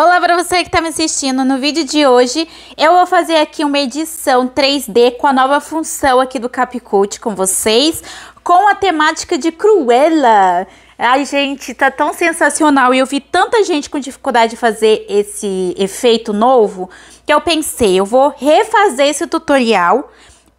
Olá para você que está me assistindo. No vídeo de hoje eu vou fazer aqui uma edição 3D com a nova função aqui do CapCut com vocês, com a temática de Cruella. Ai, gente, tá tão sensacional e eu vi tanta gente com dificuldade de fazer esse efeito novo que eu pensei, eu vou refazer esse tutorial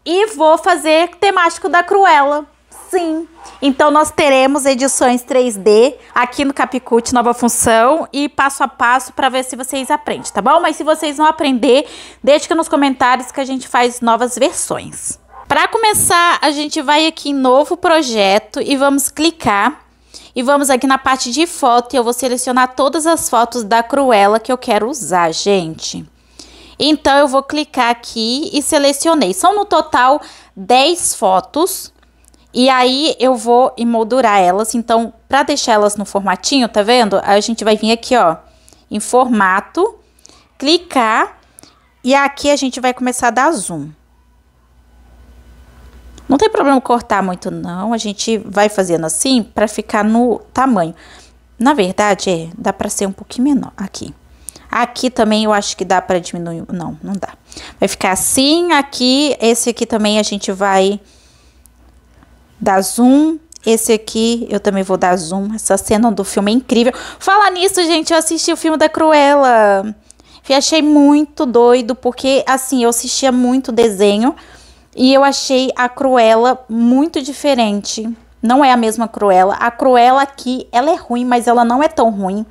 e vou fazer temático da Cruella. Sim, então nós teremos edições 3D aqui no Capicut, Nova Função e passo a passo para ver se vocês aprendem, tá bom? Mas se vocês não aprender, deixe aqui nos comentários que a gente faz novas versões. Para começar, a gente vai aqui em novo projeto e vamos clicar e vamos aqui na parte de foto e eu vou selecionar todas as fotos da Cruella que eu quero usar, gente. Então, eu vou clicar aqui e selecionei. São no total 10 fotos e aí eu vou emoldurar elas. Então, para deixar elas no formatinho, tá vendo? Aí a gente vai vir aqui, ó, em formato, clicar e aqui a gente vai começar a dar zoom. Não tem problema cortar muito não, a gente vai fazendo assim para ficar no tamanho. Na verdade, é, dá para ser um pouquinho menor aqui. Aqui também eu acho que dá para diminuir, não, não dá. Vai ficar assim, aqui, esse aqui também a gente vai Dá zoom. Esse aqui eu também vou dar zoom. Essa cena do filme é incrível. Falar nisso, gente, eu assisti o filme da Cruella. E achei muito doido, porque assim, eu assistia muito desenho e eu achei a Cruella muito diferente. Não é a mesma Cruella. A Cruella aqui, ela é ruim, mas ela não é tão ruim.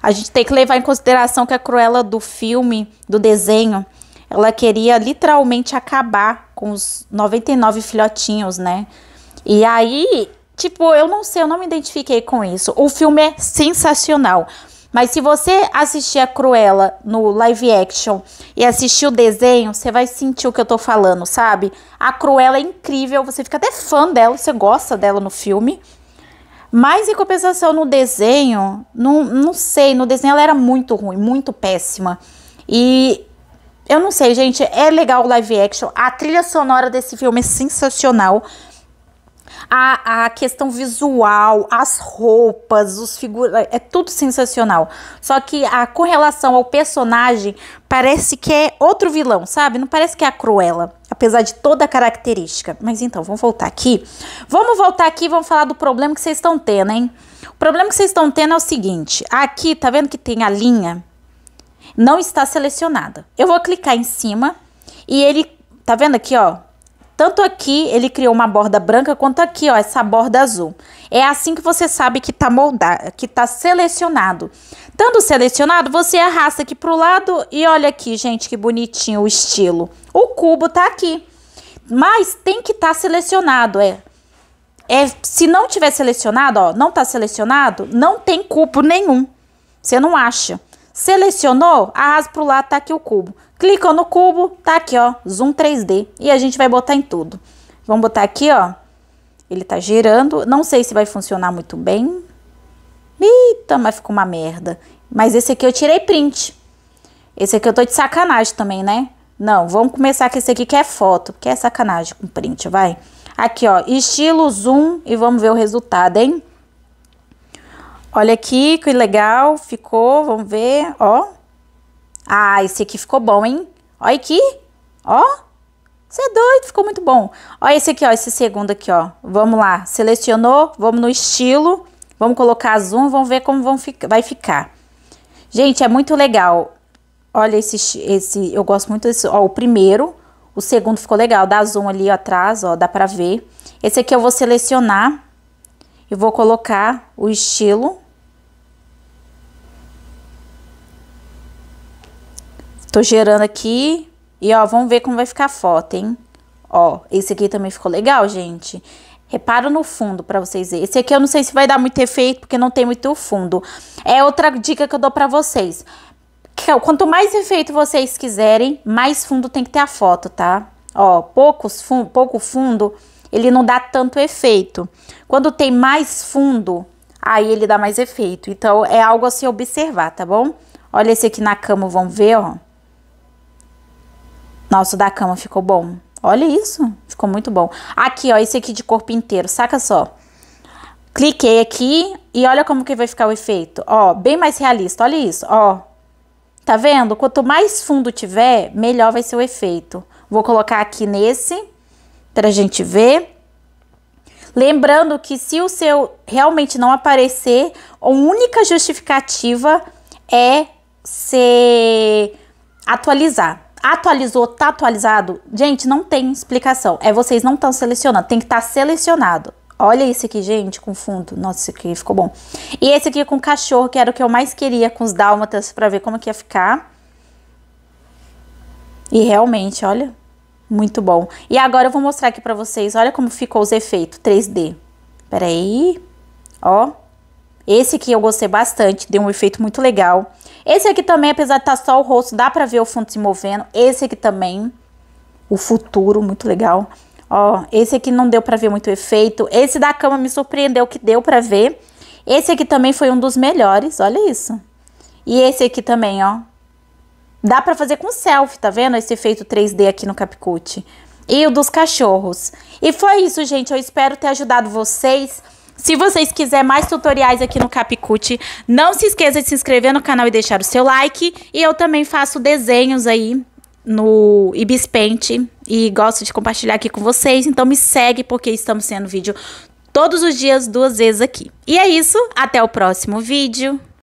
A gente tem que levar em consideração que a Cruella do filme, do desenho, ela queria literalmente acabar com os 99 filhotinhos, né? E aí, tipo, eu não sei, eu não me identifiquei com isso. O filme é sensacional. Mas se você assistir a Cruella no live action e assistir o desenho, você vai sentir o que eu tô falando, sabe? A Cruella é incrível, você fica até fã dela, você gosta dela no filme. Mas em compensação no desenho, não, não sei, no desenho ela era muito ruim, muito péssima. E eu não sei, gente, é legal o live action. A trilha sonora desse filme é sensacional a, a questão visual, as roupas, os figuras, é tudo sensacional. Só que a com relação ao personagem parece que é outro vilão, sabe? Não parece que é a Cruella, apesar de toda a característica. Mas então, vamos voltar aqui. Vamos voltar aqui, e vamos falar do problema que vocês estão tendo, hein? O problema que vocês estão tendo é o seguinte, aqui tá vendo que tem a linha não está selecionada. Eu vou clicar em cima e ele tá vendo aqui, ó, tanto aqui ele criou uma borda branca, quanto aqui, ó, essa borda azul. É assim que você sabe que tá moldado, que tá selecionado. Tanto selecionado, você arrasta aqui pro lado e olha aqui, gente, que bonitinho o estilo. O cubo tá aqui, mas tem que estar tá selecionado, é. É, se não tiver selecionado, ó, não tá selecionado, não tem cubo nenhum. Você não acha. Selecionou, arrasa para o lado, tá aqui o cubo. Clicou no cubo, tá aqui, ó, zoom 3D. E a gente vai botar em tudo. Vamos botar aqui, ó. Ele tá girando. Não sei se vai funcionar muito bem. Eita, mas ficou uma merda. Mas esse aqui eu tirei print. Esse aqui eu tô de sacanagem também, né? Não, vamos começar com esse aqui que é foto, porque é sacanagem com print, vai. Aqui, ó, estilo, zoom e vamos ver o resultado, hein? Olha aqui, que legal ficou, vamos ver, ó. Ah, esse aqui ficou bom, hein? Olha aqui, ó. Você é doido, ficou muito bom. Olha esse aqui, ó, esse segundo aqui, ó. Vamos lá, selecionou, vamos no estilo, vamos colocar zoom, vamos ver como vão ficar, vai ficar. Gente, é muito legal. Olha esse, esse, eu gosto muito desse, ó, o primeiro, o segundo ficou legal, dá zoom ali atrás, ó, dá pra ver. Esse aqui eu vou selecionar, eu vou colocar o estilo, Tô gerando aqui e, ó, vamos ver como vai ficar a foto, hein? Ó, esse aqui também ficou legal, gente. Repara no fundo para vocês verem. Esse aqui eu não sei se vai dar muito efeito, porque não tem muito fundo. É outra dica que eu dou para vocês. É quanto mais efeito vocês quiserem, mais fundo tem que ter a foto, tá? Ó, poucos fun pouco fundo, ele não dá tanto efeito. Quando tem mais fundo, aí ele dá mais efeito. Então, é algo a se observar, tá bom? Olha esse aqui na cama, vamos ver, ó. Nossa, o da cama ficou bom. Olha isso, ficou muito bom. Aqui, ó, esse aqui de corpo inteiro, saca só. Cliquei aqui e olha como que vai ficar o efeito. Ó, bem mais realista, olha isso, ó. Tá vendo? Quanto mais fundo tiver, melhor vai ser o efeito. Vou colocar aqui nesse, pra gente ver. Lembrando que se o seu realmente não aparecer, a única justificativa é se atualizar atualizou, tá atualizado? Gente, não tem explicação. É vocês não estão selecionando, tem que estar tá selecionado. Olha esse aqui, gente, com fundo. Nossa, esse aqui ficou bom. E esse aqui com cachorro, que era o que eu mais queria com os dálmatas, pra ver como que ia ficar. E realmente, olha, muito bom. E agora eu vou mostrar aqui pra vocês, olha como ficou os efeitos 3D. Peraí, ó. Esse aqui eu gostei bastante, deu um efeito muito legal. Esse aqui também, apesar de estar tá só o rosto, dá pra ver o fundo se movendo. Esse aqui também, o futuro, muito legal. Ó, esse aqui não deu pra ver muito efeito. Esse da cama me surpreendeu que deu pra ver. Esse aqui também foi um dos melhores, olha isso. E esse aqui também, ó. Dá pra fazer com selfie, tá vendo? Esse efeito 3D aqui no Capcut. E o dos cachorros. E foi isso, gente. Eu espero ter ajudado vocês. Se vocês quiserem mais tutoriais aqui no Capicut, não se esqueça de se inscrever no canal e deixar o seu like. E eu também faço desenhos aí no Ibis Paint e gosto de compartilhar aqui com vocês. Então me segue porque estamos sendo vídeo todos os dias, duas vezes aqui. E é isso, até o próximo vídeo.